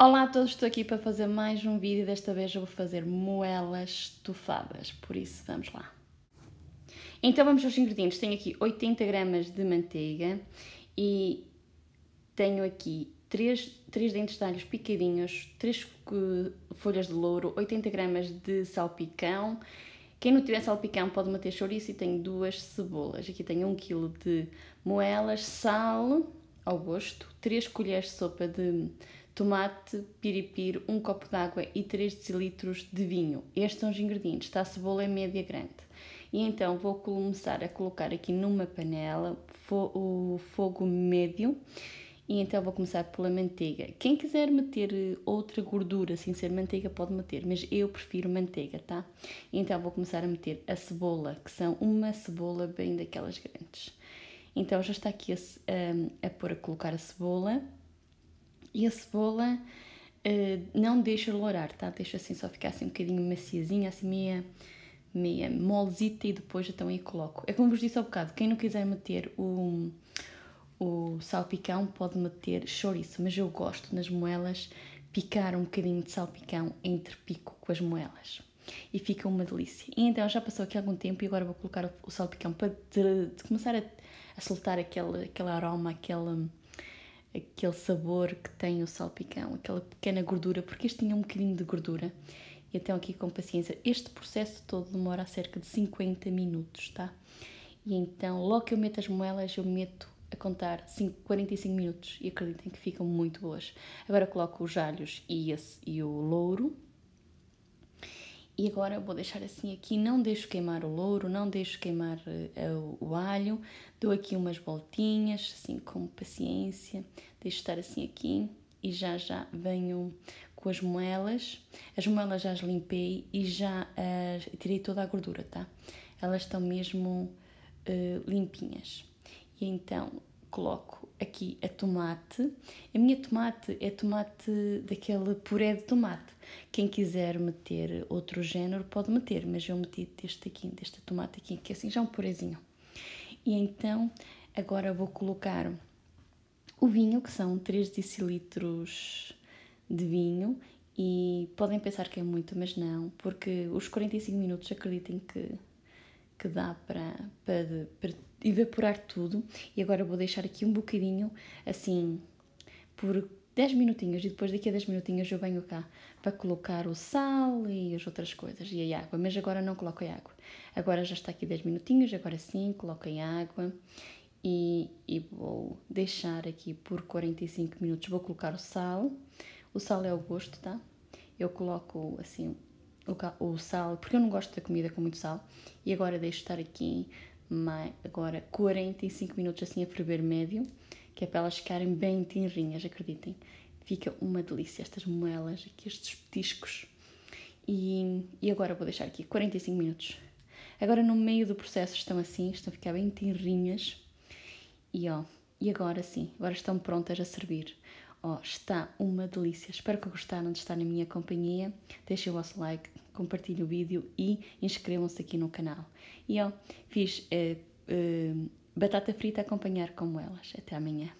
Olá a todos, estou aqui para fazer mais um vídeo e desta vez eu vou fazer moelas estufadas, por isso vamos lá. Então vamos aos ingredientes, tenho aqui 80 gramas de manteiga e tenho aqui 3, 3 dentes de alhos picadinhos, 3 folhas de louro, 80 gramas de salpicão, quem não tiver salpicão pode meter chouriço e tenho duas cebolas, aqui tenho 1 kg de moelas, sal, ao gosto, 3 colheres de sopa de tomate, piripir, 1 copo de água e 3 decilitros de vinho. Estes são os ingredientes, tá? A cebola é média grande. E então vou começar a colocar aqui numa panela o fogo médio e então vou começar pela manteiga. Quem quiser meter eh, outra gordura sem ser manteiga pode meter, mas eu prefiro manteiga, tá? E então vou começar a meter a cebola, que são uma cebola bem daquelas grandes. Então já está aqui a, a, hum, a pôr a colocar a cebola e a cebola uh, não deixa lourar, tá? Deixa assim só ficar assim um bocadinho maciazinha, assim meia, meia molzita e depois então aí coloco. É como vos disse há um bocado, quem não quiser meter o, o salpicão pode meter chouriço, mas eu gosto nas moelas picar um bocadinho de salpicão entre pico com as moelas e fica uma delícia. E então já passou aqui algum tempo e agora vou colocar o salpicão para de, de começar a, a, soltar aquele, aquele aroma, aquele, aquele sabor que tem o salpicão, aquela pequena gordura, porque este tinha um bocadinho de gordura. E então aqui com paciência, este processo todo demora cerca de 50 minutos, tá? E então logo que eu meto as moelas, eu meto a contar 5, 45 minutos e acreditem que ficam muito boas. Agora coloco os alhos e, esse, e o louro e agora vou deixar assim aqui, não deixo queimar o louro, não deixo queimar uh, o alho, dou aqui umas voltinhas, assim com paciência, deixo estar assim aqui e já já venho com as moelas. As moelas já as limpei e já uh, tirei toda a gordura, tá? Elas estão mesmo uh, limpinhas. E então coloco aqui a é tomate. A minha tomate é tomate daquele puré de tomate. Quem quiser meter outro género pode meter, mas eu meti deste aqui, deste tomate aqui, que é assim já um purezinho. E então agora vou colocar o vinho, que são 3 decilitros de vinho, e podem pensar que é muito, mas não, porque os 45 minutos acreditem que que dá para, para, para evaporar tudo. E agora vou deixar aqui um bocadinho, assim, por 10 minutinhos e depois daqui a 10 minutinhos eu venho cá para colocar o sal e as outras coisas e a água, mas agora não coloquei água. Agora já está aqui 10 minutinhos, agora sim coloquei água e, e, vou deixar aqui por 45 minutos. Vou colocar o sal, o sal é ao gosto, tá? Eu coloco assim o, o sal, porque eu não gosto da comida com muito sal. E agora deixo estar aqui mais, agora 45 minutos assim a ferver médio, que é para elas ficarem bem tinrinhas acreditem. Fica uma delícia estas moelas, aqui estes petiscos. E, e agora vou deixar aqui 45 minutos. Agora no meio do processo estão assim, estão a ficar bem tinrinhas E ó, e agora sim, agora estão prontas a servir. Oh, está uma delícia. Espero que gostaram de estar na minha companhia. Deixem o vosso like, compartilhem o vídeo e inscrevam-se aqui no canal. E ó fiz uh, uh, batata frita a acompanhar como elas. Até amanhã.